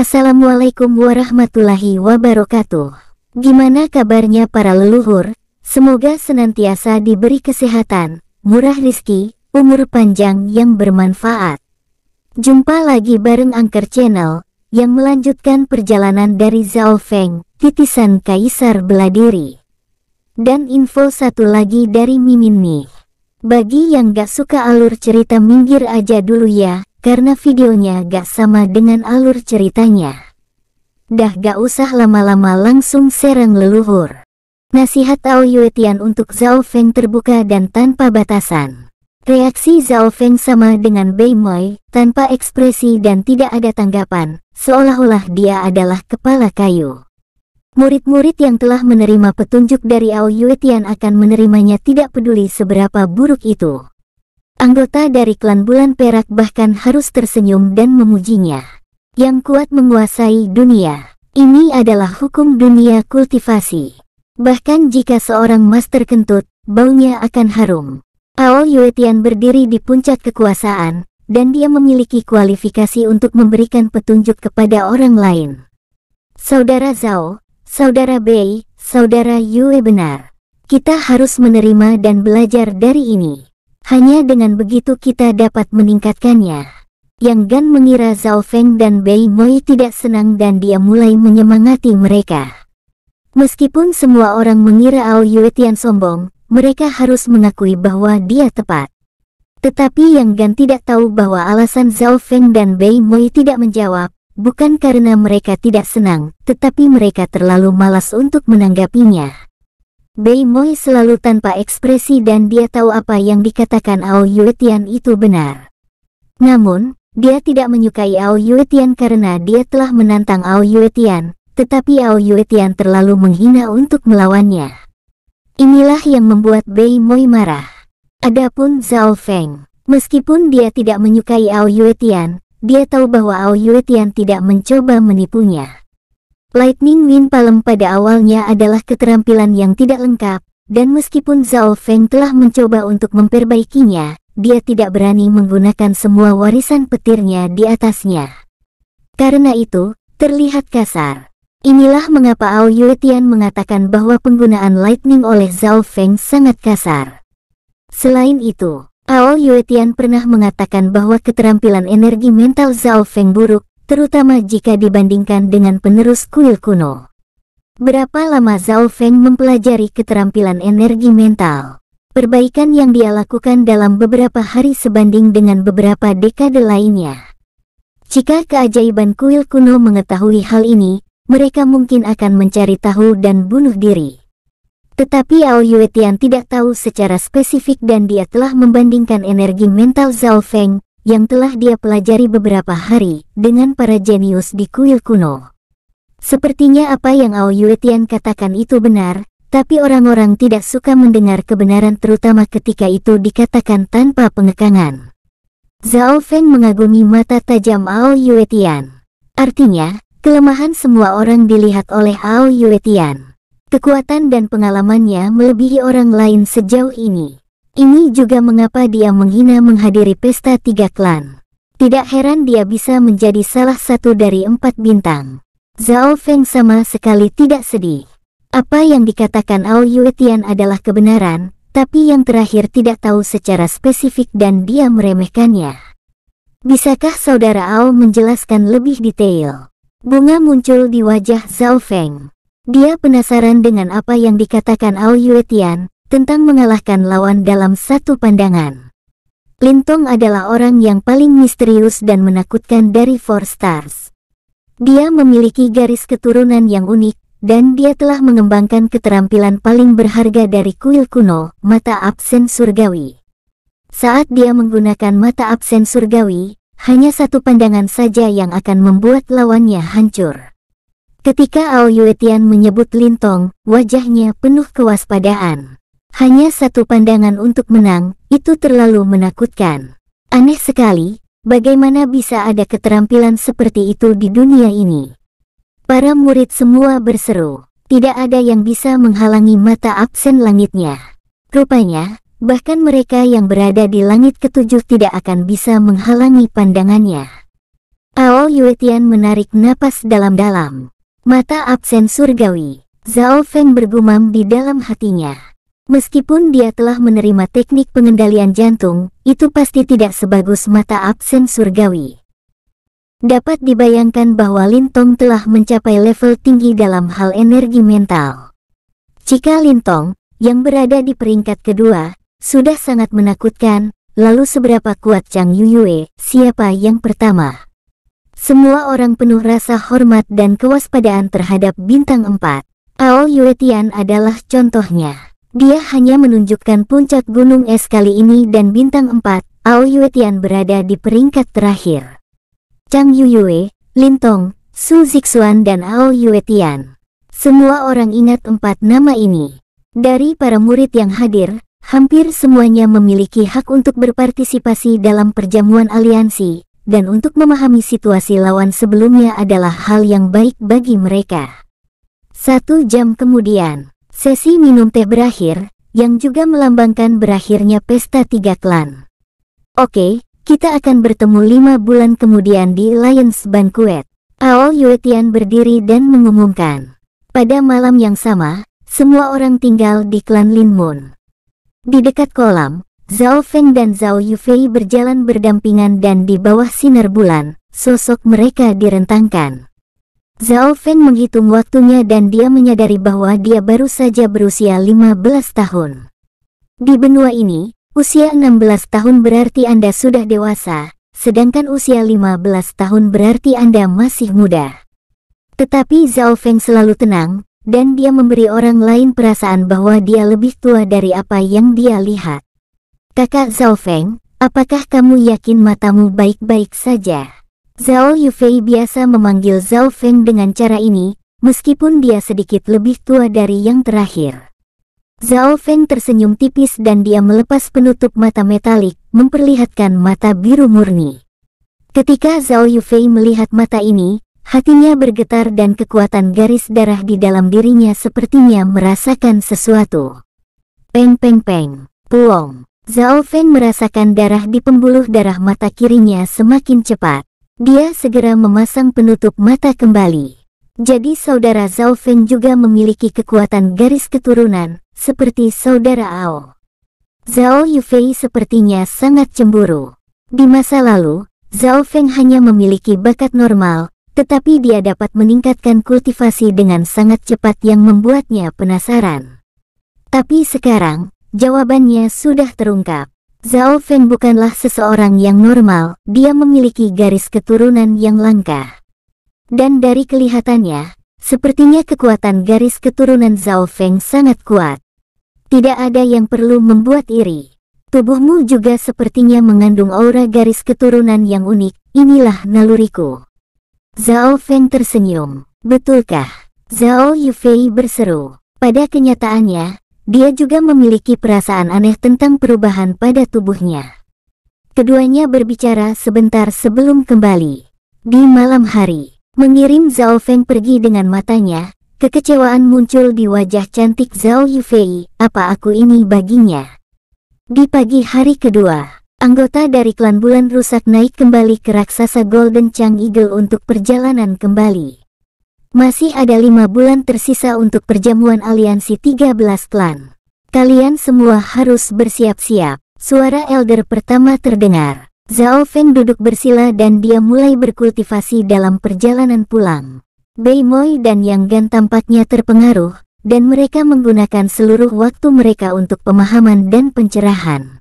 Assalamualaikum warahmatullahi wabarakatuh. Gimana kabarnya para leluhur? Semoga senantiasa diberi kesehatan, murah rizki, umur panjang yang bermanfaat. Jumpa lagi bareng Angker Channel, yang melanjutkan perjalanan dari Zhao Feng, titisan Kaisar Beladiri. Dan info satu lagi dari Mimin nih. Bagi yang gak suka alur cerita minggir aja dulu ya, karena videonya gak sama dengan alur ceritanya. Dah gak usah lama-lama langsung serang leluhur. Nasihat Ao Tian untuk Zhao Feng terbuka dan tanpa batasan. Reaksi Zhao Feng sama dengan Bei Moi, tanpa ekspresi dan tidak ada tanggapan, seolah-olah dia adalah kepala kayu. Murid-murid yang telah menerima petunjuk dari Ao Tian akan menerimanya tidak peduli seberapa buruk itu. Anggota dari klan Bulan Perak bahkan harus tersenyum dan memujinya. Yang kuat menguasai dunia. Ini adalah hukum dunia kultivasi. Bahkan jika seorang master kentut, baunya akan harum. Ao Tian berdiri di puncak kekuasaan, dan dia memiliki kualifikasi untuk memberikan petunjuk kepada orang lain. Saudara Zhao, Saudara Bei, Saudara Yue eh, benar. Kita harus menerima dan belajar dari ini. Hanya dengan begitu kita dapat meningkatkannya. Yang Gan mengira Zhao Feng dan Bei Moi tidak senang dan dia mulai menyemangati mereka. Meskipun semua orang mengira Ao Yue Tian sombong, mereka harus mengakui bahwa dia tepat. Tetapi Yang Gan tidak tahu bahwa alasan Zhao Feng dan Bei Moi tidak menjawab, Bukan karena mereka tidak senang, tetapi mereka terlalu malas untuk menanggapinya. Bei Moi selalu tanpa ekspresi dan dia tahu apa yang dikatakan Ao Yuetian itu benar. Namun, dia tidak menyukai Ao Yuetian karena dia telah menantang Ao Yuetian, tetapi Ao Yuetian terlalu menghina untuk melawannya. Inilah yang membuat Bei Moi marah. Adapun Zhao Feng, meskipun dia tidak menyukai Ao Yuetian, dia tahu bahwa Ao Yuetian tidak mencoba menipunya. Lightning Wind Palem pada awalnya adalah keterampilan yang tidak lengkap, dan meskipun Zhao Feng telah mencoba untuk memperbaikinya, dia tidak berani menggunakan semua warisan petirnya di atasnya. Karena itu, terlihat kasar. Inilah mengapa Ao Yuetian mengatakan bahwa penggunaan Lightning oleh Zhao Feng sangat kasar. Selain itu, Ao Yuetian pernah mengatakan bahwa keterampilan energi mental Zhao Feng buruk, terutama jika dibandingkan dengan penerus kuil kuno. Berapa lama Zhao Feng mempelajari keterampilan energi mental? Perbaikan yang dia lakukan dalam beberapa hari sebanding dengan beberapa dekade lainnya. Jika keajaiban kuil kuno mengetahui hal ini, mereka mungkin akan mencari tahu dan bunuh diri. Tetapi Ao Yue Tian tidak tahu secara spesifik dan dia telah membandingkan energi mental Zhao Feng yang telah dia pelajari beberapa hari dengan para jenius di kuil kuno. Sepertinya apa yang Ao Yue Tian katakan itu benar, tapi orang-orang tidak suka mendengar kebenaran terutama ketika itu dikatakan tanpa pengekangan. Zhao Feng mengagumi mata tajam Ao Yue Tian. Artinya, kelemahan semua orang dilihat oleh Ao Yue Tian. Kekuatan dan pengalamannya melebihi orang lain sejauh ini. Ini juga mengapa dia menghina menghadiri pesta tiga klan. Tidak heran dia bisa menjadi salah satu dari empat bintang. Zhao Feng sama sekali tidak sedih. Apa yang dikatakan Ao Yue Tian adalah kebenaran, tapi yang terakhir tidak tahu secara spesifik dan dia meremehkannya. Bisakah saudara Ao menjelaskan lebih detail? Bunga muncul di wajah Zhao Feng. Dia penasaran dengan apa yang dikatakan Ao Yuetian tentang mengalahkan lawan dalam satu pandangan. Lintong adalah orang yang paling misterius dan menakutkan dari Four Stars. Dia memiliki garis keturunan yang unik, dan dia telah mengembangkan keterampilan paling berharga dari kuil kuno, mata absen surgawi. Saat dia menggunakan mata absen surgawi, hanya satu pandangan saja yang akan membuat lawannya hancur. Ketika Ao Yuetian menyebut Lintong, wajahnya penuh kewaspadaan. Hanya satu pandangan untuk menang, itu terlalu menakutkan. Aneh sekali, bagaimana bisa ada keterampilan seperti itu di dunia ini? Para murid semua berseru. Tidak ada yang bisa menghalangi mata absen langitnya. Rupanya, bahkan mereka yang berada di langit ketujuh tidak akan bisa menghalangi pandangannya. Ao Yuetian menarik napas dalam-dalam. Mata absen surgawi, Zhao Feng bergumam di dalam hatinya. Meskipun dia telah menerima teknik pengendalian jantung, itu pasti tidak sebagus mata absen surgawi. Dapat dibayangkan bahwa Lintong telah mencapai level tinggi dalam hal energi mental. Jika Lintong, yang berada di peringkat kedua, sudah sangat menakutkan, lalu seberapa kuat Chang Yuyue, siapa yang pertama? Semua orang penuh rasa hormat dan kewaspadaan terhadap bintang 4. Ao Yuetian adalah contohnya. Dia hanya menunjukkan puncak gunung es kali ini dan bintang 4, Ao Yuetian berada di peringkat terakhir. Chang Yuyue, Lin Tong, Su Zixuan dan Ao Yuetian. Semua orang ingat empat nama ini. Dari para murid yang hadir, hampir semuanya memiliki hak untuk berpartisipasi dalam perjamuan aliansi, dan untuk memahami situasi lawan sebelumnya adalah hal yang baik bagi mereka. Satu jam kemudian, sesi minum teh berakhir, yang juga melambangkan berakhirnya pesta tiga klan. Oke, kita akan bertemu lima bulan kemudian di Lions Banquet. Ao Yuetian berdiri dan mengumumkan. Pada malam yang sama, semua orang tinggal di klan Lin Moon. Di dekat kolam, Zhao Feng dan Zhao Yufei berjalan berdampingan dan di bawah sinar bulan, sosok mereka direntangkan. Zhao Feng menghitung waktunya dan dia menyadari bahwa dia baru saja berusia 15 tahun. Di benua ini, usia 16 tahun berarti Anda sudah dewasa, sedangkan usia 15 tahun berarti Anda masih muda. Tetapi Zhao Feng selalu tenang, dan dia memberi orang lain perasaan bahwa dia lebih tua dari apa yang dia lihat. Kakak Zhao Feng, apakah kamu yakin matamu baik-baik saja? Zhao Yufei biasa memanggil Zhao Feng dengan cara ini, meskipun dia sedikit lebih tua dari yang terakhir. Zhao Feng tersenyum tipis dan dia melepas penutup mata metalik, memperlihatkan mata biru murni. Ketika Zhao Yufei melihat mata ini, hatinya bergetar dan kekuatan garis darah di dalam dirinya sepertinya merasakan sesuatu. Peng peng peng, puong. Zhao Feng merasakan darah di pembuluh darah mata kirinya semakin cepat. Dia segera memasang penutup mata kembali. Jadi saudara Zhao Feng juga memiliki kekuatan garis keturunan, seperti saudara Ao. Zhao Yufei sepertinya sangat cemburu. Di masa lalu, Zhao Feng hanya memiliki bakat normal, tetapi dia dapat meningkatkan kultivasi dengan sangat cepat yang membuatnya penasaran. Tapi sekarang, Jawabannya sudah terungkap. Zhao Feng bukanlah seseorang yang normal, dia memiliki garis keturunan yang langka. Dan dari kelihatannya, sepertinya kekuatan garis keturunan Zhao Feng sangat kuat. Tidak ada yang perlu membuat iri. Tubuhmu juga sepertinya mengandung aura garis keturunan yang unik, inilah naluriku. Zhao Feng tersenyum. Betulkah? Zhao Yufei berseru. Pada kenyataannya, dia juga memiliki perasaan aneh tentang perubahan pada tubuhnya. Keduanya berbicara sebentar sebelum kembali. Di malam hari, mengirim Zhao Feng pergi dengan matanya, kekecewaan muncul di wajah cantik Zhao Yufei, apa aku ini baginya? Di pagi hari kedua, Anggota dari klan bulan rusak naik kembali ke raksasa Golden Chang Eagle untuk perjalanan kembali. Masih ada lima bulan tersisa untuk perjamuan aliansi 13 klan. Kalian semua harus bersiap-siap. Suara elder pertama terdengar. Zhao Fen duduk bersila dan dia mulai berkultivasi dalam perjalanan pulang. Bei Moi dan Yang Gan tampaknya terpengaruh, dan mereka menggunakan seluruh waktu mereka untuk pemahaman dan pencerahan.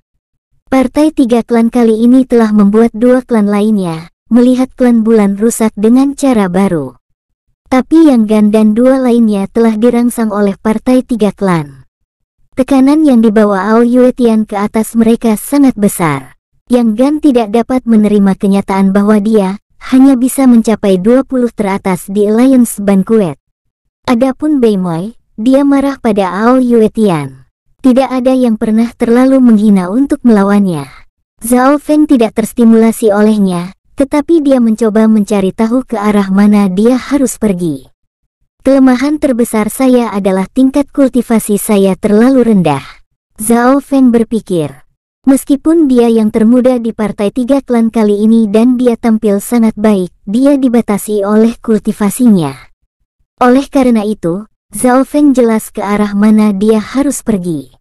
Partai tiga klan kali ini telah membuat dua klan lainnya, melihat klan bulan rusak dengan cara baru tapi yang Gan dan dua lainnya telah dirangsang oleh Partai Tiga Klan. Tekanan yang dibawa Ao Yuetian ke atas mereka sangat besar. Yang Gan tidak dapat menerima kenyataan bahwa dia hanya bisa mencapai 20 teratas di Alliance Banquet. Adapun Bei Moi, dia marah pada Ao Yuetian. Tidak ada yang pernah terlalu menghina untuk melawannya. Zhao Feng tidak terstimulasi olehnya, tetapi dia mencoba mencari tahu ke arah mana dia harus pergi. Kelemahan terbesar saya adalah tingkat kultivasi saya terlalu rendah. Zhao Feng berpikir. Meskipun dia yang termuda di partai tiga klan kali ini dan dia tampil sangat baik, dia dibatasi oleh kultivasinya. Oleh karena itu, Zhao Feng jelas ke arah mana dia harus pergi.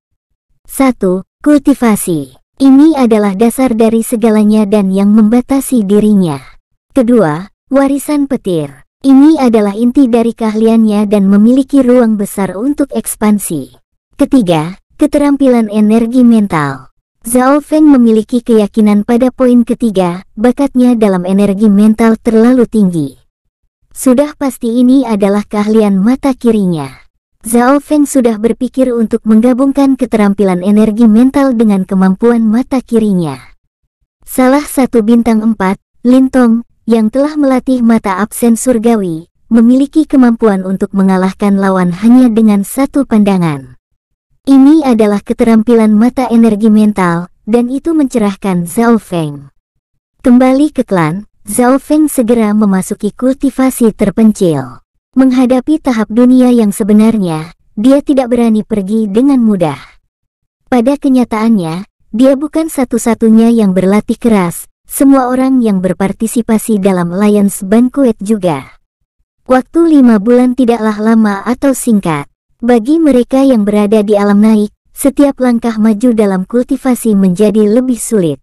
1. Kultivasi ini adalah dasar dari segalanya dan yang membatasi dirinya. Kedua, warisan petir. Ini adalah inti dari keahliannya dan memiliki ruang besar untuk ekspansi. Ketiga, keterampilan energi mental. Zhao Feng memiliki keyakinan pada poin ketiga, bakatnya dalam energi mental terlalu tinggi. Sudah pasti ini adalah keahlian mata kirinya. Zhao Feng sudah berpikir untuk menggabungkan keterampilan energi mental dengan kemampuan mata kirinya. Salah satu bintang empat, Lintong, yang telah melatih mata absen surgawi, memiliki kemampuan untuk mengalahkan lawan hanya dengan satu pandangan. Ini adalah keterampilan mata energi mental, dan itu mencerahkan Zhao Feng. Kembali ke klan, Zhao Feng segera memasuki kultivasi terpencil. Menghadapi tahap dunia yang sebenarnya, dia tidak berani pergi dengan mudah. Pada kenyataannya, dia bukan satu-satunya yang berlatih keras, semua orang yang berpartisipasi dalam Lions Banquet juga. Waktu lima bulan tidaklah lama atau singkat. Bagi mereka yang berada di alam naik, setiap langkah maju dalam kultivasi menjadi lebih sulit.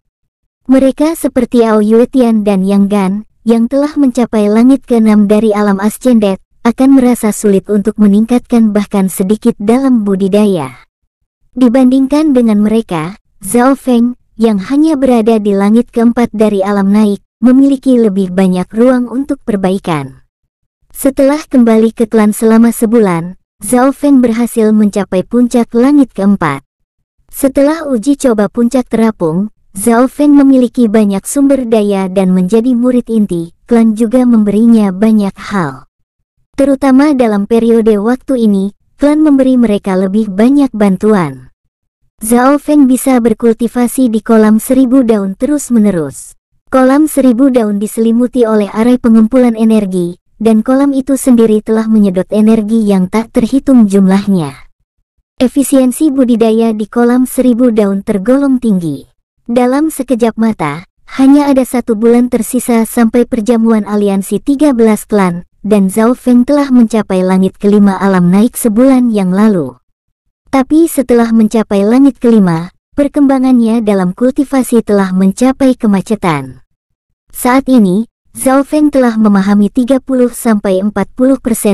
Mereka seperti Ao Yuetian dan Yang Gan, yang telah mencapai langit keenam dari alam Ascendet, akan merasa sulit untuk meningkatkan bahkan sedikit dalam budidaya. Dibandingkan dengan mereka, Zhao Feng, yang hanya berada di langit keempat dari alam naik, memiliki lebih banyak ruang untuk perbaikan. Setelah kembali ke klan selama sebulan, Zhao Feng berhasil mencapai puncak langit keempat. Setelah uji coba puncak terapung, Zhao Feng memiliki banyak sumber daya dan menjadi murid inti, klan juga memberinya banyak hal. Terutama dalam periode waktu ini, klan memberi mereka lebih banyak bantuan. Zhao Feng bisa berkultivasi di kolam seribu daun terus-menerus. Kolam seribu daun diselimuti oleh arai pengumpulan energi, dan kolam itu sendiri telah menyedot energi yang tak terhitung jumlahnya. Efisiensi budidaya di kolam seribu daun tergolong tinggi. Dalam sekejap mata, hanya ada satu bulan tersisa sampai perjamuan aliansi 13 klan, dan Zhao Feng telah mencapai langit kelima alam naik sebulan yang lalu. Tapi setelah mencapai langit kelima, perkembangannya dalam kultivasi telah mencapai kemacetan. Saat ini, Zhao Feng telah memahami 30-40%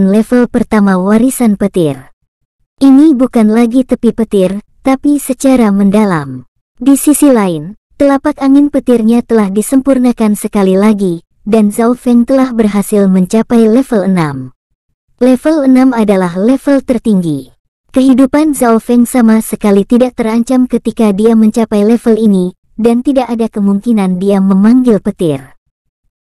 level pertama warisan petir. Ini bukan lagi tepi petir, tapi secara mendalam. Di sisi lain, telapak angin petirnya telah disempurnakan sekali lagi, dan Zhao Feng telah berhasil mencapai level 6. Level 6 adalah level tertinggi. Kehidupan Zhao Feng sama sekali tidak terancam ketika dia mencapai level ini, dan tidak ada kemungkinan dia memanggil petir.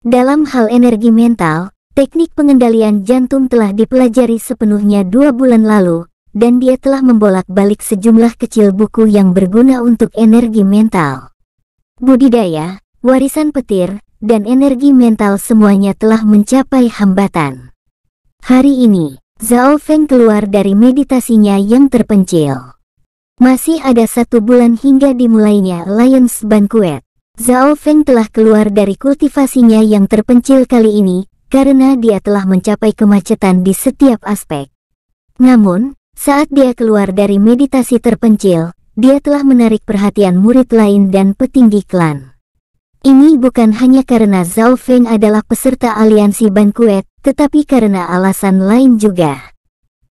Dalam hal energi mental, teknik pengendalian jantung telah dipelajari sepenuhnya dua bulan lalu, dan dia telah membolak-balik sejumlah kecil buku yang berguna untuk energi mental. Budidaya, warisan petir, dan energi mental semuanya telah mencapai hambatan. Hari ini, Zhao Feng keluar dari meditasinya yang terpencil. Masih ada satu bulan hingga dimulainya Lions Banquet. Zhao Feng telah keluar dari kultivasinya yang terpencil kali ini karena dia telah mencapai kemacetan di setiap aspek. Namun, saat dia keluar dari meditasi terpencil, dia telah menarik perhatian murid lain dan petinggi klan. Ini bukan hanya karena Zhao Feng adalah peserta aliansi Banquet, tetapi karena alasan lain juga.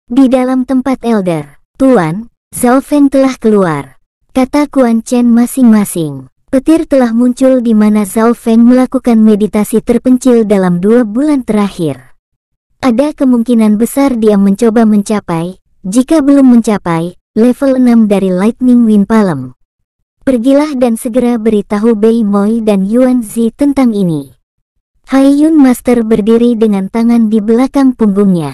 Di dalam tempat Elder, Tuan, Zhao Feng telah keluar. Kata Kuan Chen masing-masing. Petir telah muncul di mana Zhao Feng melakukan meditasi terpencil dalam dua bulan terakhir. Ada kemungkinan besar dia mencoba mencapai, jika belum mencapai, level 6 dari Lightning Wind Palm. Pergilah dan segera beritahu Bei Moi dan Yuan Zi tentang ini. Hai Yun Master berdiri dengan tangan di belakang punggungnya.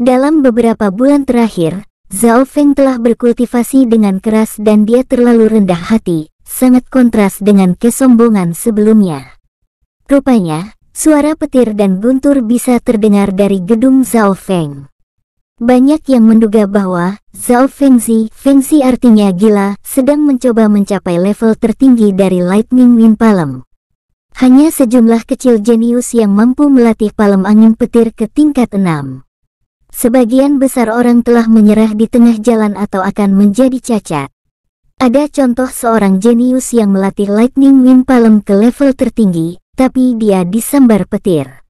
Dalam beberapa bulan terakhir, Zhao Feng telah berkultivasi dengan keras dan dia terlalu rendah hati, sangat kontras dengan kesombongan sebelumnya. Rupanya, suara petir dan guntur bisa terdengar dari gedung Zhao Feng. Banyak yang menduga bahwa Zhao Fengzi, Fengzi artinya gila, sedang mencoba mencapai level tertinggi dari Lightning Wind Palem. Hanya sejumlah kecil jenius yang mampu melatih palem angin petir ke tingkat 6. Sebagian besar orang telah menyerah di tengah jalan atau akan menjadi cacat. Ada contoh seorang jenius yang melatih Lightning Wind Palem ke level tertinggi, tapi dia disambar petir.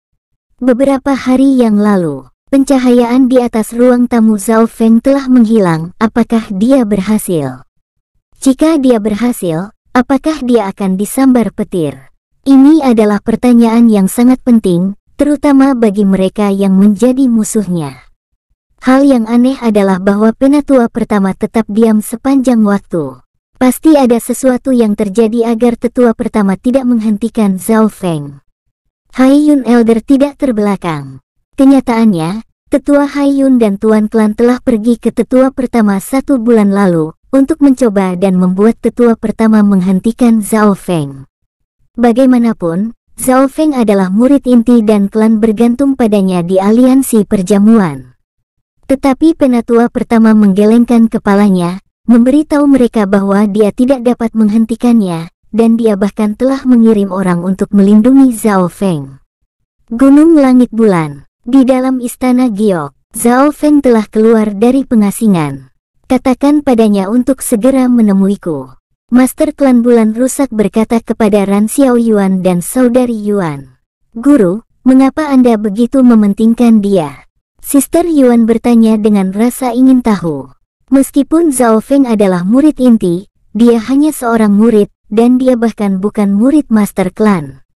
Beberapa hari yang lalu, Pencahayaan di atas ruang tamu Zhao Feng telah menghilang, apakah dia berhasil? Jika dia berhasil, apakah dia akan disambar petir? Ini adalah pertanyaan yang sangat penting, terutama bagi mereka yang menjadi musuhnya. Hal yang aneh adalah bahwa penatua pertama tetap diam sepanjang waktu. Pasti ada sesuatu yang terjadi agar tetua pertama tidak menghentikan Zhao Feng. Hai Yun Elder tidak terbelakang. Kenyataannya, Ketua Haiyun dan Tuan Klan telah pergi ke tetua pertama satu bulan lalu untuk mencoba dan membuat tetua pertama menghentikan Zhao Feng. Bagaimanapun, Zhao Feng adalah murid inti dan klan bergantung padanya di aliansi perjamuan. Tetapi penatua pertama menggelengkan kepalanya, memberitahu mereka bahwa dia tidak dapat menghentikannya, dan dia bahkan telah mengirim orang untuk melindungi Zhao Feng. Gunung Langit Bulan di dalam istana Giok, Zhao Feng telah keluar dari pengasingan. Katakan padanya untuk segera menemuiku. Master Klan Bulan Rusak berkata kepada Ran Xiao Yuan dan Saudari Yuan. Guru, mengapa Anda begitu mementingkan dia? Sister Yuan bertanya dengan rasa ingin tahu. Meskipun Zhao Feng adalah murid inti, dia hanya seorang murid, dan dia bahkan bukan murid Master Klan.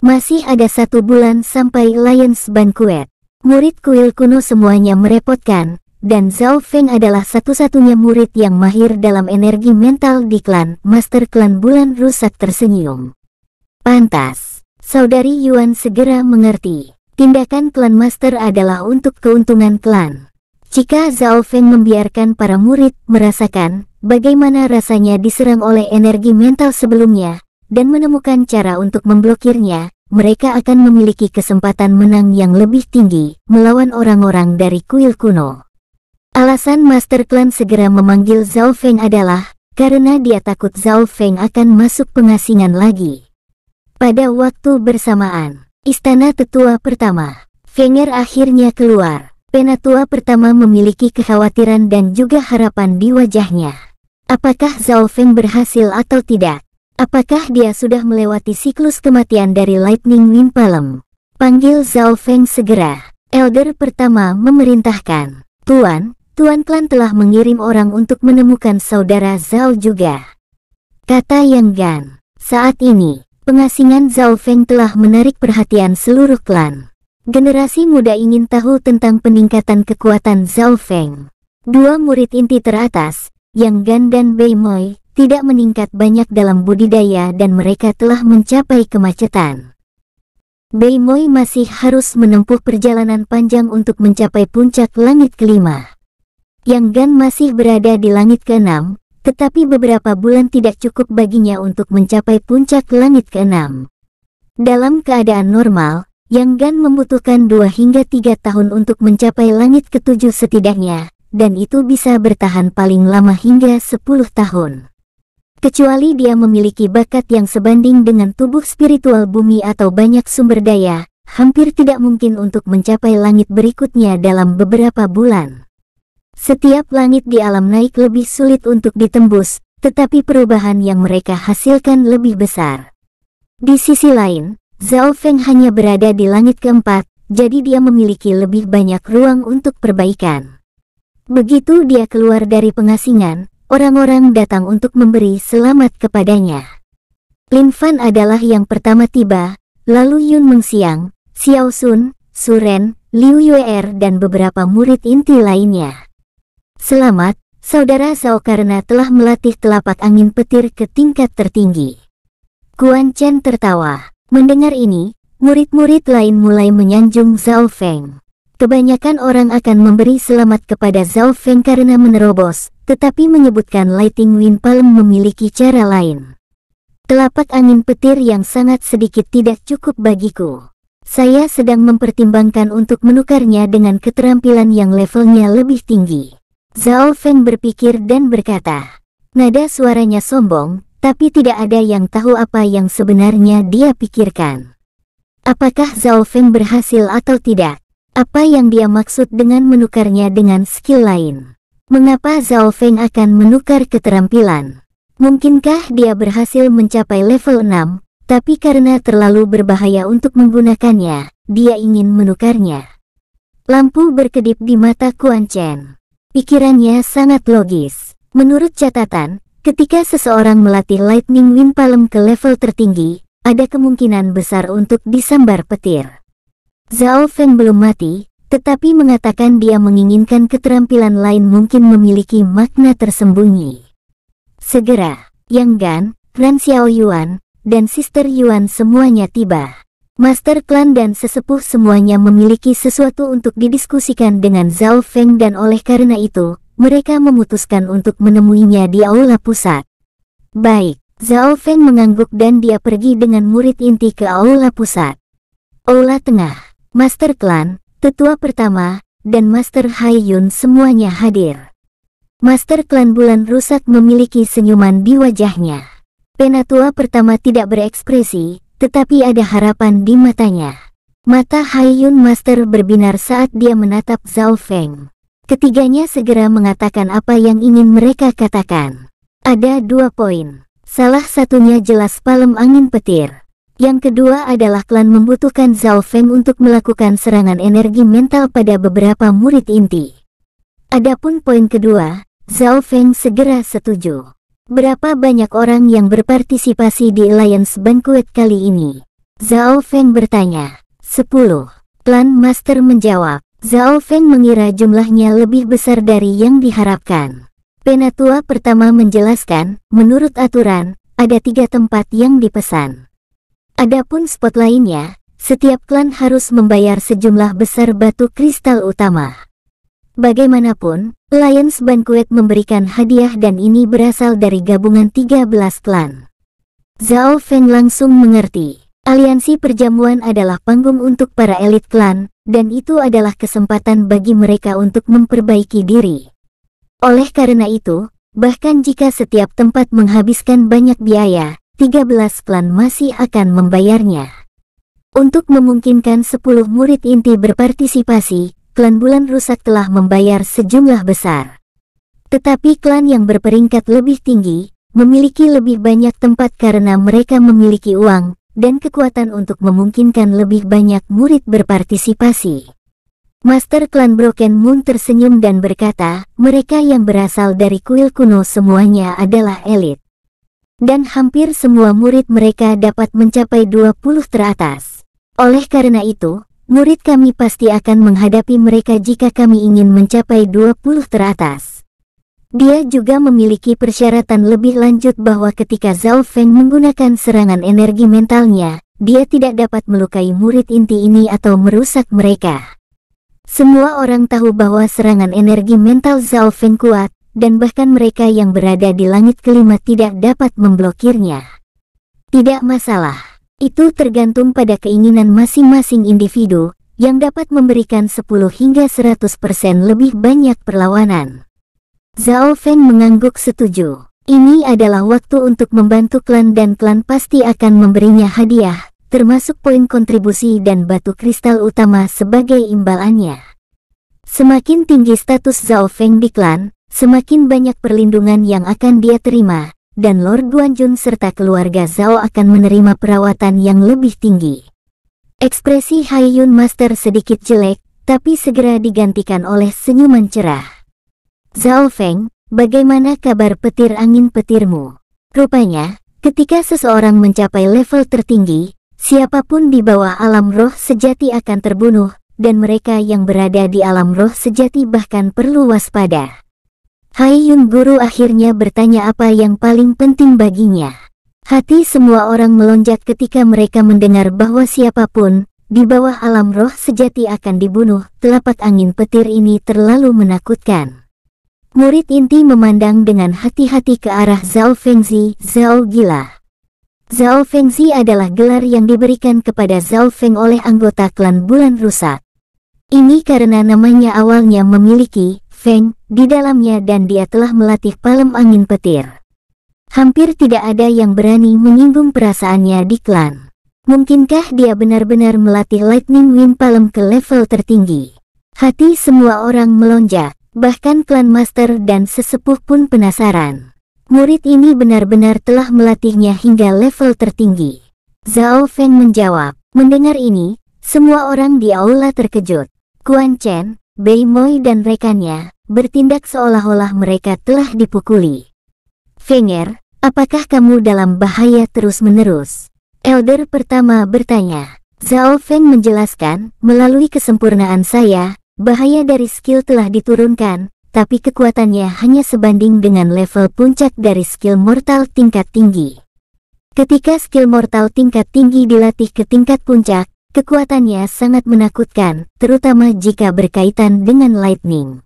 Masih ada satu bulan sampai Lions Banquet. Murid kuil kuno semuanya merepotkan, dan Zhao Feng adalah satu-satunya murid yang mahir dalam energi mental di klan Master Klan Bulan Rusak tersenyum. Pantas, saudari Yuan segera mengerti, tindakan klan Master adalah untuk keuntungan klan. Jika Zhao Feng membiarkan para murid merasakan bagaimana rasanya diserang oleh energi mental sebelumnya, dan menemukan cara untuk memblokirnya, mereka akan memiliki kesempatan menang yang lebih tinggi melawan orang-orang dari kuil kuno. Alasan Master Clan segera memanggil Zhao Feng adalah karena dia takut Zhao Feng akan masuk pengasingan lagi. Pada waktu bersamaan, istana tetua pertama, Fenger akhirnya keluar. Penatua pertama memiliki kekhawatiran dan juga harapan di wajahnya. Apakah Zhao Feng berhasil atau tidak? Apakah dia sudah melewati siklus kematian dari Lightning Wind Palem? Panggil Zhao Feng segera. Elder pertama memerintahkan. Tuan, Tuan Klan telah mengirim orang untuk menemukan saudara Zhao juga. Kata Yang Gan. Saat ini, pengasingan Zhao Feng telah menarik perhatian seluruh klan. Generasi muda ingin tahu tentang peningkatan kekuatan Zhao Feng. Dua murid inti teratas, Yang Gan dan Bei Moi, tidak meningkat banyak dalam budidaya dan mereka telah mencapai kemacetan. Bei Moi masih harus menempuh perjalanan panjang untuk mencapai puncak langit kelima. Yang Gan masih berada di langit keenam, tetapi beberapa bulan tidak cukup baginya untuk mencapai puncak langit keenam. Dalam keadaan normal, Yang Gan membutuhkan 2 hingga 3 tahun untuk mencapai langit ketujuh setidaknya, dan itu bisa bertahan paling lama hingga 10 tahun kecuali dia memiliki bakat yang sebanding dengan tubuh spiritual bumi atau banyak sumber daya, hampir tidak mungkin untuk mencapai langit berikutnya dalam beberapa bulan. Setiap langit di alam naik lebih sulit untuk ditembus, tetapi perubahan yang mereka hasilkan lebih besar. Di sisi lain, Zhao Feng hanya berada di langit keempat, jadi dia memiliki lebih banyak ruang untuk perbaikan. Begitu dia keluar dari pengasingan, orang-orang datang untuk memberi selamat kepadanya. Lin Fan adalah yang pertama tiba, lalu Yun Mengxiang, Xiao Sun, Suren, Liu Yuer dan beberapa murid inti lainnya. Selamat, Saudara Sao karena telah melatih telapak angin petir ke tingkat tertinggi. Guan Chen tertawa. Mendengar ini, murid-murid lain mulai menyanjung Zhao Feng. Kebanyakan orang akan memberi selamat kepada Zhao Feng karena menerobos, tetapi menyebutkan Lighting Wind Palm memiliki cara lain. Telapak angin petir yang sangat sedikit tidak cukup bagiku. Saya sedang mempertimbangkan untuk menukarnya dengan keterampilan yang levelnya lebih tinggi. Zhao Feng berpikir dan berkata, nada suaranya sombong, tapi tidak ada yang tahu apa yang sebenarnya dia pikirkan. Apakah Zhao Feng berhasil atau tidak? Apa yang dia maksud dengan menukarnya dengan skill lain? Mengapa Zhao Feng akan menukar keterampilan? Mungkinkah dia berhasil mencapai level 6, tapi karena terlalu berbahaya untuk menggunakannya, dia ingin menukarnya. Lampu berkedip di mata Kuan Chen. Pikirannya sangat logis. Menurut catatan, ketika seseorang melatih Lightning Wind Palm ke level tertinggi, ada kemungkinan besar untuk disambar petir. Zhao Feng belum mati, tetapi mengatakan dia menginginkan keterampilan lain mungkin memiliki makna tersembunyi. Segera, Yang Gan, Ran Xiao Yuan, dan Sister Yuan semuanya tiba. Master Clan dan sesepuh semuanya memiliki sesuatu untuk didiskusikan dengan Zhao Feng dan oleh karena itu, mereka memutuskan untuk menemuinya di aula pusat. Baik, Zhao Feng mengangguk dan dia pergi dengan murid inti ke aula pusat. Aula Tengah Master Klan, Tetua Pertama, dan Master Haiyun semuanya hadir. Master Klan Bulan Rusak memiliki senyuman di wajahnya. Penatua pertama tidak berekspresi, tetapi ada harapan di matanya. Mata Haiyun Master berbinar saat dia menatap Zhao Feng. Ketiganya segera mengatakan apa yang ingin mereka katakan. Ada dua poin. Salah satunya jelas palem angin petir. Yang kedua adalah klan membutuhkan Zhao Feng untuk melakukan serangan energi mental pada beberapa murid inti. Adapun poin kedua, Zhao Feng segera setuju. Berapa banyak orang yang berpartisipasi di Alliance Banquet kali ini? Zhao Feng bertanya. 10. Klan Master menjawab. Zhao Feng mengira jumlahnya lebih besar dari yang diharapkan. Penatua pertama menjelaskan, menurut aturan, ada tiga tempat yang dipesan. Adapun spot lainnya, setiap klan harus membayar sejumlah besar batu kristal utama. Bagaimanapun, Lions Banquet memberikan hadiah dan ini berasal dari gabungan 13 klan. Zhao Feng langsung mengerti, aliansi perjamuan adalah panggung untuk para elit klan, dan itu adalah kesempatan bagi mereka untuk memperbaiki diri. Oleh karena itu, bahkan jika setiap tempat menghabiskan banyak biaya, 13 klan masih akan membayarnya. Untuk memungkinkan 10 murid inti berpartisipasi, klan Bulan Rusak telah membayar sejumlah besar. Tetapi klan yang berperingkat lebih tinggi, memiliki lebih banyak tempat karena mereka memiliki uang, dan kekuatan untuk memungkinkan lebih banyak murid berpartisipasi. Master klan Broken Moon tersenyum dan berkata, mereka yang berasal dari kuil kuno semuanya adalah elit dan hampir semua murid mereka dapat mencapai 20 teratas. Oleh karena itu, murid kami pasti akan menghadapi mereka jika kami ingin mencapai 20 teratas. Dia juga memiliki persyaratan lebih lanjut bahwa ketika Zhao Feng menggunakan serangan energi mentalnya, dia tidak dapat melukai murid inti ini atau merusak mereka. Semua orang tahu bahwa serangan energi mental Zhao Feng kuat, dan bahkan mereka yang berada di langit kelima tidak dapat memblokirnya. Tidak masalah, itu tergantung pada keinginan masing-masing individu, yang dapat memberikan 10 hingga 100% lebih banyak perlawanan. Zhao Feng mengangguk setuju. Ini adalah waktu untuk membantu klan dan klan pasti akan memberinya hadiah, termasuk poin kontribusi dan batu kristal utama sebagai imbalannya. Semakin tinggi status Zhao Feng di klan, semakin banyak perlindungan yang akan dia terima, dan Lord Guanjun serta keluarga Zhao akan menerima perawatan yang lebih tinggi. Ekspresi Haiyun Master sedikit jelek, tapi segera digantikan oleh senyuman cerah. Zhao Feng, bagaimana kabar petir angin petirmu? Rupanya, ketika seseorang mencapai level tertinggi, siapapun di bawah alam roh sejati akan terbunuh, dan mereka yang berada di alam roh sejati bahkan perlu waspada. Hai Yun Guru akhirnya bertanya apa yang paling penting baginya. Hati semua orang melonjak ketika mereka mendengar bahwa siapapun, di bawah alam roh sejati akan dibunuh, telapak angin petir ini terlalu menakutkan. Murid inti memandang dengan hati-hati ke arah Zhao Fengzi, Zhao Gila. Zhao Fengzi adalah gelar yang diberikan kepada Zhao Feng oleh anggota klan Bulan Rusak. Ini karena namanya awalnya memiliki Feng di dalamnya dan dia telah melatih palem angin petir. Hampir tidak ada yang berani menyinggung perasaannya di klan. Mungkinkah dia benar-benar melatih Lightning Wind Palem ke level tertinggi? Hati semua orang melonjak, bahkan klan master dan sesepuh pun penasaran. Murid ini benar-benar telah melatihnya hingga level tertinggi. Zhao Feng menjawab, mendengar ini, semua orang di aula terkejut. Kuan Chen, Moi dan rekannya bertindak seolah-olah mereka telah dipukuli. Fenger, apakah kamu dalam bahaya terus-menerus? Elder pertama bertanya. Zhao Feng menjelaskan, melalui kesempurnaan saya, bahaya dari skill telah diturunkan, tapi kekuatannya hanya sebanding dengan level puncak dari skill mortal tingkat tinggi. Ketika skill mortal tingkat tinggi dilatih ke tingkat puncak, Kekuatannya sangat menakutkan, terutama jika berkaitan dengan Lightning.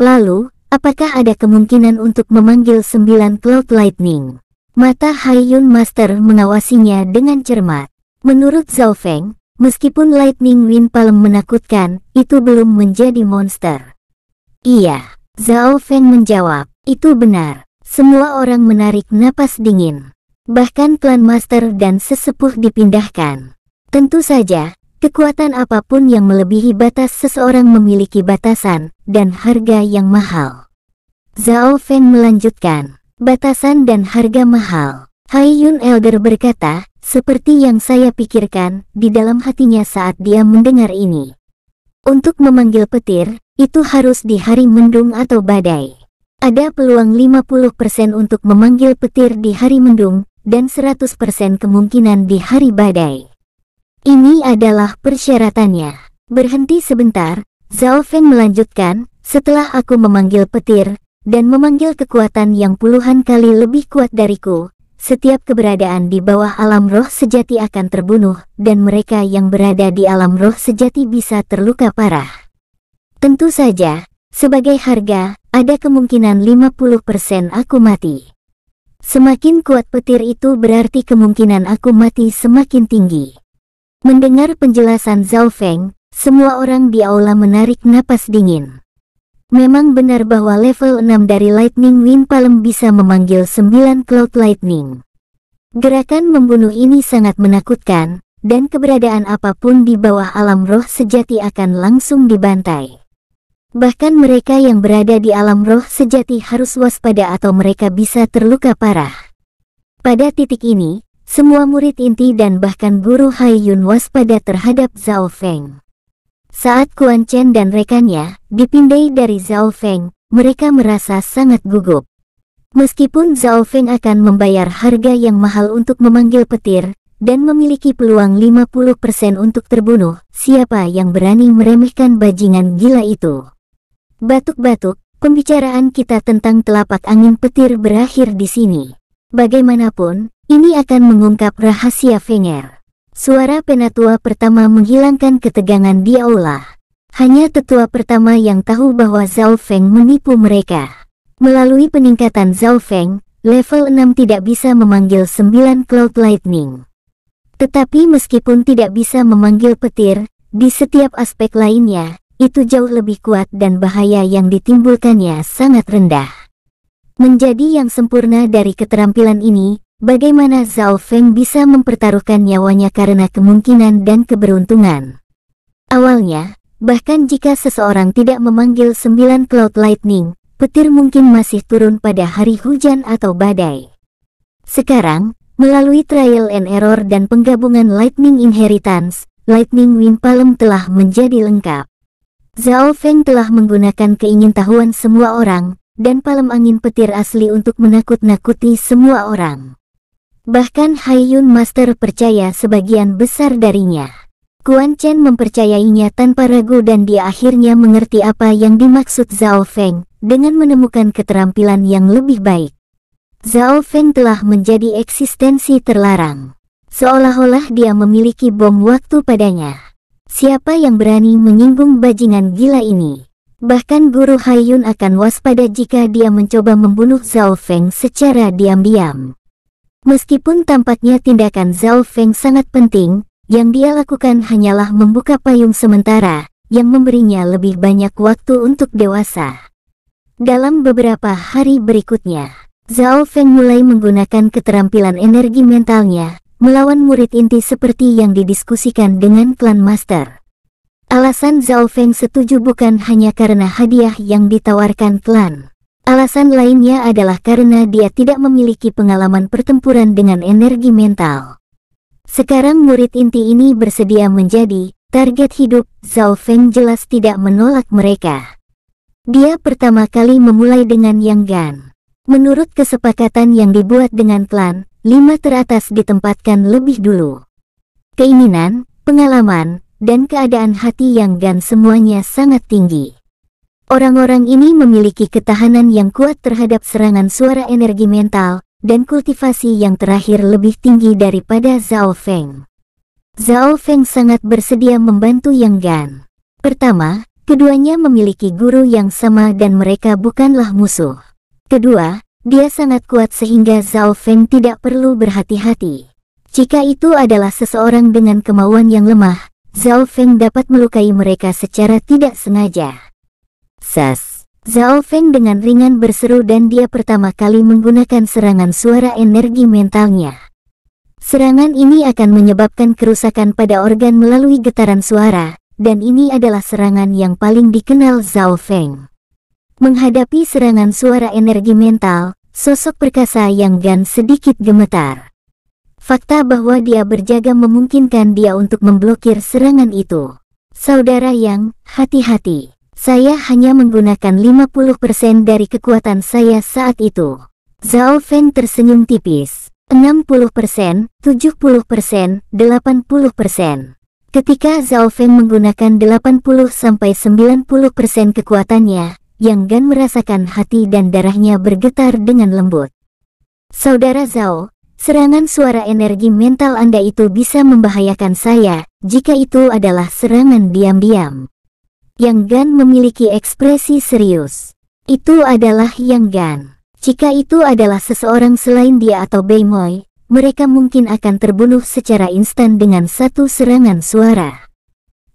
Lalu, apakah ada kemungkinan untuk memanggil sembilan Cloud Lightning? Mata Haiyun Master mengawasinya dengan cermat. Menurut Zhao Feng, meskipun Lightning Wind Palm menakutkan, itu belum menjadi monster. Iya, Zhao Feng menjawab, itu benar. Semua orang menarik napas dingin. Bahkan plan master dan sesepuh dipindahkan. Tentu saja, kekuatan apapun yang melebihi batas seseorang memiliki batasan dan harga yang mahal. Zhao Feng melanjutkan, batasan dan harga mahal. Hai Yun Elder berkata, seperti yang saya pikirkan di dalam hatinya saat dia mendengar ini. Untuk memanggil petir, itu harus di hari mendung atau badai. Ada peluang 50% untuk memanggil petir di hari mendung, dan 100% kemungkinan di hari badai. Ini adalah persyaratannya. Berhenti sebentar, Zhao Feng melanjutkan, setelah aku memanggil petir, dan memanggil kekuatan yang puluhan kali lebih kuat dariku, setiap keberadaan di bawah alam roh sejati akan terbunuh, dan mereka yang berada di alam roh sejati bisa terluka parah. Tentu saja, sebagai harga, ada kemungkinan 50% aku mati. Semakin kuat petir itu berarti kemungkinan aku mati semakin tinggi. Mendengar penjelasan Zhao Feng, semua orang di aula menarik napas dingin. Memang benar bahwa level 6 dari Lightning Wind Palm bisa memanggil 9 Cloud Lightning. Gerakan membunuh ini sangat menakutkan, dan keberadaan apapun di bawah alam roh sejati akan langsung dibantai. Bahkan mereka yang berada di alam roh sejati harus waspada atau mereka bisa terluka parah. Pada titik ini, semua murid inti dan bahkan guru Hai Yun waspada terhadap Zhao Feng. Saat Kuan Chen dan rekannya dipindai dari Zhao Feng, mereka merasa sangat gugup. Meskipun Zhao Feng akan membayar harga yang mahal untuk memanggil petir, dan memiliki peluang 50% untuk terbunuh, siapa yang berani meremehkan bajingan gila itu? Batuk-batuk, pembicaraan kita tentang telapak angin petir berakhir di sini. Bagaimanapun, ini akan mengungkap rahasia Fenger. Suara penatua pertama menghilangkan ketegangan di aula. Hanya tetua pertama yang tahu bahwa Zhao Feng menipu mereka. Melalui peningkatan Zhao Feng, level 6 tidak bisa memanggil 9 Cloud Lightning. Tetapi meskipun tidak bisa memanggil petir, di setiap aspek lainnya, itu jauh lebih kuat dan bahaya yang ditimbulkannya sangat rendah. Menjadi yang sempurna dari keterampilan ini, Bagaimana Zhao Feng bisa mempertaruhkan nyawanya karena kemungkinan dan keberuntungan? Awalnya, bahkan jika seseorang tidak memanggil sembilan Cloud Lightning, petir mungkin masih turun pada hari hujan atau badai. Sekarang, melalui trial and error dan penggabungan Lightning Inheritance, Lightning Wind Palm telah menjadi lengkap. Zhao Feng telah menggunakan keingintahuan semua orang, dan palem angin petir asli untuk menakut-nakuti semua orang. Bahkan Haiyun Master percaya sebagian besar darinya. Kuan Chen mempercayainya tanpa ragu dan dia akhirnya mengerti apa yang dimaksud Zhao Feng dengan menemukan keterampilan yang lebih baik. Zhao Feng telah menjadi eksistensi terlarang. Seolah-olah dia memiliki bom waktu padanya. Siapa yang berani menyinggung bajingan gila ini? Bahkan Guru Haiyun akan waspada jika dia mencoba membunuh Zhao Feng secara diam-diam. Meskipun tampaknya tindakan Zhao Feng sangat penting, yang dia lakukan hanyalah membuka payung sementara, yang memberinya lebih banyak waktu untuk dewasa. Dalam beberapa hari berikutnya, Zhao Feng mulai menggunakan keterampilan energi mentalnya, melawan murid inti seperti yang didiskusikan dengan Clan master. Alasan Zhao Feng setuju bukan hanya karena hadiah yang ditawarkan Clan. Alasan lainnya adalah karena dia tidak memiliki pengalaman pertempuran dengan energi mental. Sekarang murid inti ini bersedia menjadi target hidup, Zhao Feng jelas tidak menolak mereka. Dia pertama kali memulai dengan Yang Gan. Menurut kesepakatan yang dibuat dengan klan, lima teratas ditempatkan lebih dulu. Keinginan, pengalaman, dan keadaan hati Yang Gan semuanya sangat tinggi. Orang-orang ini memiliki ketahanan yang kuat terhadap serangan suara energi mental, dan kultivasi yang terakhir lebih tinggi daripada Zhao Feng. Zhao Feng sangat bersedia membantu Yang Gan. Pertama, keduanya memiliki guru yang sama dan mereka bukanlah musuh. Kedua, dia sangat kuat sehingga Zhao Feng tidak perlu berhati-hati. Jika itu adalah seseorang dengan kemauan yang lemah, Zhao Feng dapat melukai mereka secara tidak sengaja sukses. Zhao Feng dengan ringan berseru dan dia pertama kali menggunakan serangan suara energi mentalnya. Serangan ini akan menyebabkan kerusakan pada organ melalui getaran suara, dan ini adalah serangan yang paling dikenal Zhao Feng. Menghadapi serangan suara energi mental, sosok perkasa yang Gan sedikit gemetar. Fakta bahwa dia berjaga memungkinkan dia untuk memblokir serangan itu. Saudara yang hati-hati. Saya hanya menggunakan 50% dari kekuatan saya saat itu. Zhao Feng tersenyum tipis. 60%, 70%, 80%. Ketika Zhao Feng menggunakan 80-90% kekuatannya, Yang Gan merasakan hati dan darahnya bergetar dengan lembut. Saudara Zhao, serangan suara energi mental Anda itu bisa membahayakan saya, jika itu adalah serangan diam-diam. Yang Gan memiliki ekspresi serius. Itu adalah Yang Gan. Jika itu adalah seseorang selain dia atau Bei Moy, mereka mungkin akan terbunuh secara instan dengan satu serangan suara.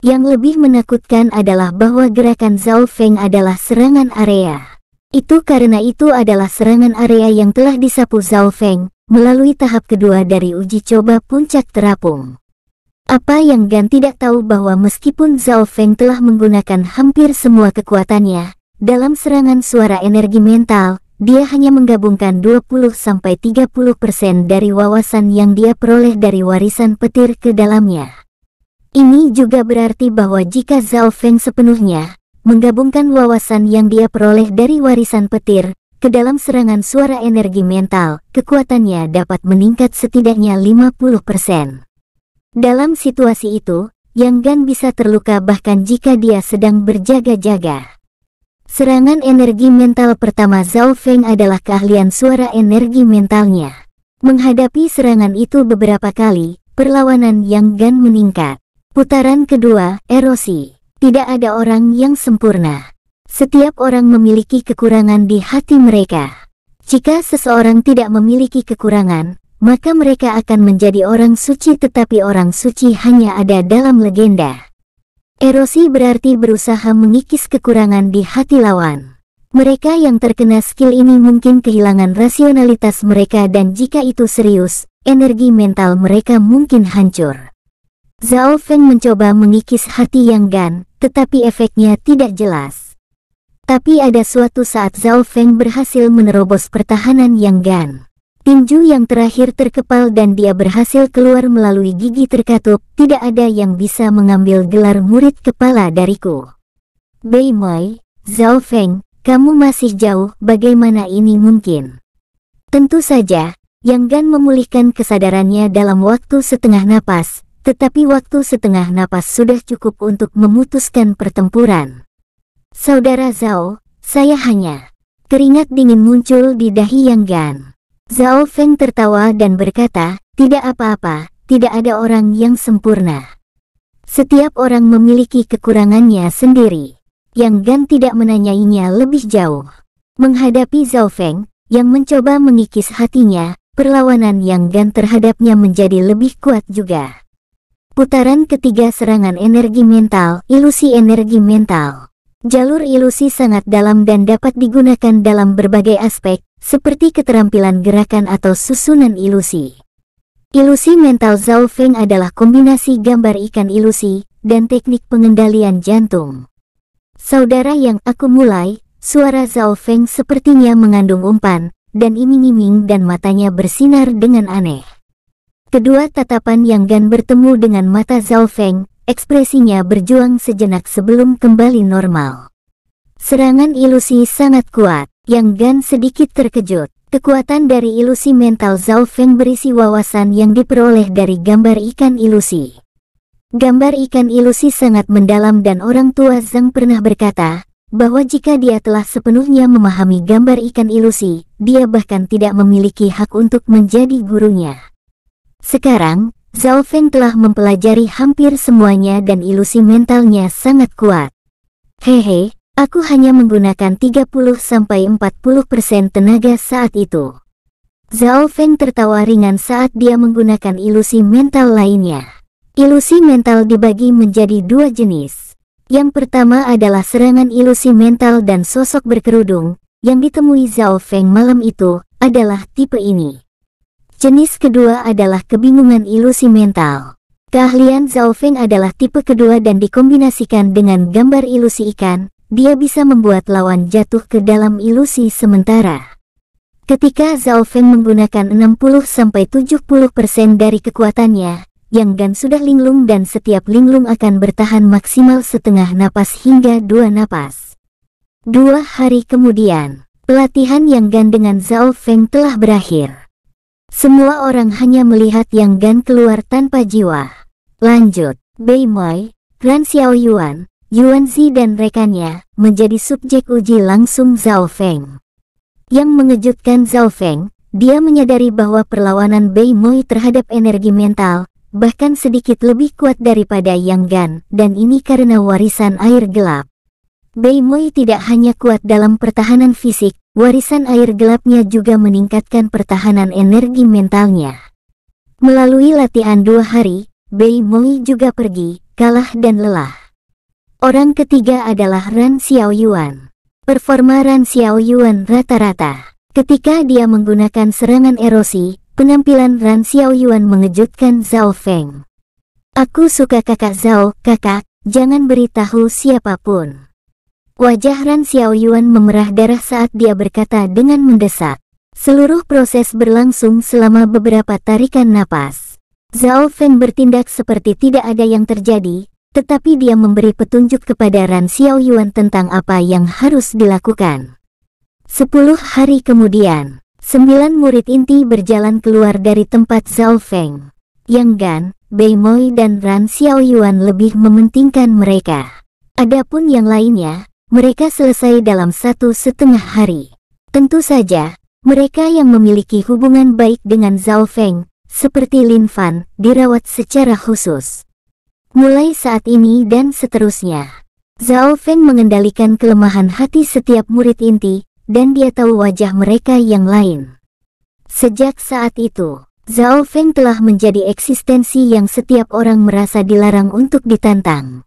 Yang lebih menakutkan adalah bahwa gerakan Zhao Feng adalah serangan area. Itu karena itu adalah serangan area yang telah disapu Zhao Feng melalui tahap kedua dari uji coba puncak terapung. Apa yang Gan tidak tahu bahwa meskipun Zhao Feng telah menggunakan hampir semua kekuatannya, dalam serangan suara energi mental, dia hanya menggabungkan 20-30% dari wawasan yang dia peroleh dari warisan petir ke dalamnya. Ini juga berarti bahwa jika Zhao Feng sepenuhnya menggabungkan wawasan yang dia peroleh dari warisan petir ke dalam serangan suara energi mental, kekuatannya dapat meningkat setidaknya 50%. Dalam situasi itu, Yang Gan bisa terluka bahkan jika dia sedang berjaga-jaga. Serangan energi mental pertama Zhao Feng adalah keahlian suara energi mentalnya. Menghadapi serangan itu beberapa kali, perlawanan Yang Gan meningkat. Putaran kedua, erosi. Tidak ada orang yang sempurna. Setiap orang memiliki kekurangan di hati mereka. Jika seseorang tidak memiliki kekurangan, maka mereka akan menjadi orang suci tetapi orang suci hanya ada dalam legenda. Erosi berarti berusaha mengikis kekurangan di hati lawan. Mereka yang terkena skill ini mungkin kehilangan rasionalitas mereka dan jika itu serius, energi mental mereka mungkin hancur. Zhao Feng mencoba mengikis hati Yang Gan, tetapi efeknya tidak jelas. Tapi ada suatu saat Zhao Feng berhasil menerobos pertahanan Yang Gan. Tinju yang terakhir terkepal dan dia berhasil keluar melalui gigi terkatup, tidak ada yang bisa mengambil gelar murid kepala dariku. Bei Moi, Zhao Feng, kamu masih jauh, bagaimana ini mungkin? Tentu saja, Yang Gan memulihkan kesadarannya dalam waktu setengah napas, tetapi waktu setengah napas sudah cukup untuk memutuskan pertempuran. Saudara Zhao, saya hanya keringat dingin muncul di dahi Yang Gan. Zhao Feng tertawa dan berkata, tidak apa-apa, tidak ada orang yang sempurna. Setiap orang memiliki kekurangannya sendiri. Yang Gan tidak menanyainya lebih jauh. Menghadapi Zhao Feng, yang mencoba mengikis hatinya, perlawanan yang Gan terhadapnya menjadi lebih kuat juga. Putaran ketiga serangan energi mental, ilusi energi mental. Jalur ilusi sangat dalam dan dapat digunakan dalam berbagai aspek, seperti keterampilan gerakan atau susunan ilusi. Ilusi mental Zhao Feng adalah kombinasi gambar ikan ilusi dan teknik pengendalian jantung. Saudara yang aku mulai, suara Zhao Feng sepertinya mengandung umpan, dan iming-iming dan matanya bersinar dengan aneh. Kedua tatapan yang Gan bertemu dengan mata Zhao Feng, ekspresinya berjuang sejenak sebelum kembali normal. Serangan ilusi sangat kuat. Yang Gan sedikit terkejut. Kekuatan dari ilusi mental Zhao Feng berisi wawasan yang diperoleh dari gambar ikan ilusi. Gambar ikan ilusi sangat mendalam dan orang tua Zhang pernah berkata, bahwa jika dia telah sepenuhnya memahami gambar ikan ilusi, dia bahkan tidak memiliki hak untuk menjadi gurunya. Sekarang, Zhao Feng telah mempelajari hampir semuanya dan ilusi mentalnya sangat kuat. Hehe, Aku hanya menggunakan 30-40% tenaga saat itu. Zhao Feng tertawa ringan saat dia menggunakan ilusi mental lainnya. Ilusi mental dibagi menjadi dua jenis. Yang pertama adalah serangan ilusi mental dan sosok berkerudung, yang ditemui Zhao Feng malam itu adalah tipe ini. Jenis kedua adalah kebingungan ilusi mental. Keahlian Zhao Feng adalah tipe kedua dan dikombinasikan dengan gambar ilusi ikan, dia bisa membuat lawan jatuh ke dalam ilusi sementara. Ketika Zhao Feng menggunakan 60-70% dari kekuatannya, Yang Gan sudah linglung dan setiap linglung akan bertahan maksimal setengah napas hingga dua napas. Dua hari kemudian, pelatihan Yang Gan dengan Zhao Feng telah berakhir. Semua orang hanya melihat Yang Gan keluar tanpa jiwa. Lanjut, Bei Moi, Ran Xiaoyuan, Yuan Zi dan rekannya menjadi subjek uji langsung Zhao Feng. Yang mengejutkan Zhao Feng, dia menyadari bahwa perlawanan Bei Moi terhadap energi mental bahkan sedikit lebih kuat daripada Yang Gan, dan ini karena warisan air gelap. Bei Moi tidak hanya kuat dalam pertahanan fisik, warisan air gelapnya juga meningkatkan pertahanan energi mentalnya. Melalui latihan dua hari, Bei Moi juga pergi, kalah dan lelah. Orang ketiga adalah Ran Xiaoyuan. Performa Ran Xiaoyuan rata-rata. Ketika dia menggunakan serangan erosi, penampilan Ran Xiaoyuan mengejutkan Zhao Feng. Aku suka kakak Zhao, kakak, jangan beritahu siapapun. Wajah Ran Xiaoyuan memerah darah saat dia berkata dengan mendesak. Seluruh proses berlangsung selama beberapa tarikan napas. Zhao Feng bertindak seperti tidak ada yang terjadi, tetapi dia memberi petunjuk kepada Ran Xiao Yuan tentang apa yang harus dilakukan. Sepuluh hari kemudian, sembilan murid inti berjalan keluar dari tempat Zhao Feng. Yang Gan, Bei Moi dan Ran Xiao Yuan lebih mementingkan mereka. Adapun yang lainnya, mereka selesai dalam satu setengah hari. Tentu saja, mereka yang memiliki hubungan baik dengan Zhao Feng, seperti Lin Fan, dirawat secara khusus mulai saat ini dan seterusnya. Zhao Feng mengendalikan kelemahan hati setiap murid inti, dan dia tahu wajah mereka yang lain. Sejak saat itu, Zhao Feng telah menjadi eksistensi yang setiap orang merasa dilarang untuk ditantang.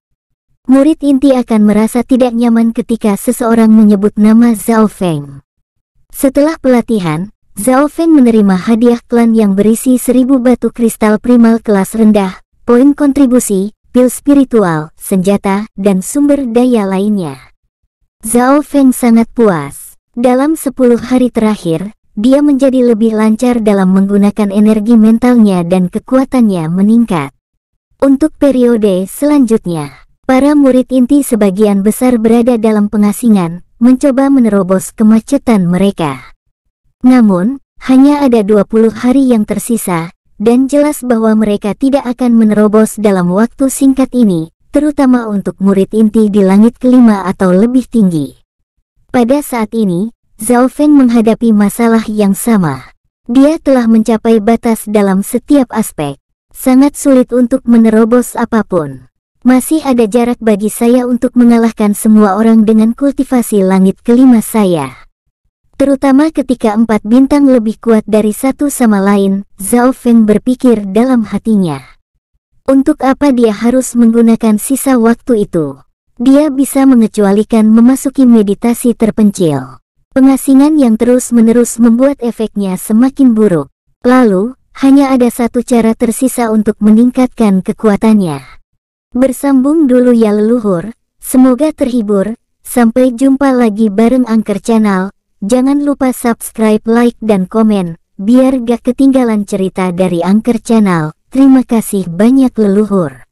Murid inti akan merasa tidak nyaman ketika seseorang menyebut nama Zhao Feng. Setelah pelatihan, Zhao Feng menerima hadiah klan yang berisi seribu batu kristal primal kelas rendah, poin kontribusi, pil spiritual, senjata, dan sumber daya lainnya. Zhao Feng sangat puas. Dalam 10 hari terakhir, dia menjadi lebih lancar dalam menggunakan energi mentalnya dan kekuatannya meningkat. Untuk periode selanjutnya, para murid inti sebagian besar berada dalam pengasingan, mencoba menerobos kemacetan mereka. Namun, hanya ada 20 hari yang tersisa, dan jelas bahwa mereka tidak akan menerobos dalam waktu singkat ini, terutama untuk murid inti di langit kelima atau lebih tinggi. Pada saat ini, Zhao Feng menghadapi masalah yang sama. Dia telah mencapai batas dalam setiap aspek. Sangat sulit untuk menerobos apapun. Masih ada jarak bagi saya untuk mengalahkan semua orang dengan kultivasi langit kelima saya. Terutama ketika empat bintang lebih kuat dari satu sama lain, Zhao Feng berpikir dalam hatinya. Untuk apa dia harus menggunakan sisa waktu itu? Dia bisa mengecualikan memasuki meditasi terpencil. Pengasingan yang terus-menerus membuat efeknya semakin buruk. Lalu, hanya ada satu cara tersisa untuk meningkatkan kekuatannya. Bersambung dulu ya leluhur, semoga terhibur, sampai jumpa lagi bareng Angker Channel, Jangan lupa subscribe, like, dan komen, biar gak ketinggalan cerita dari Angker Channel. Terima kasih banyak leluhur.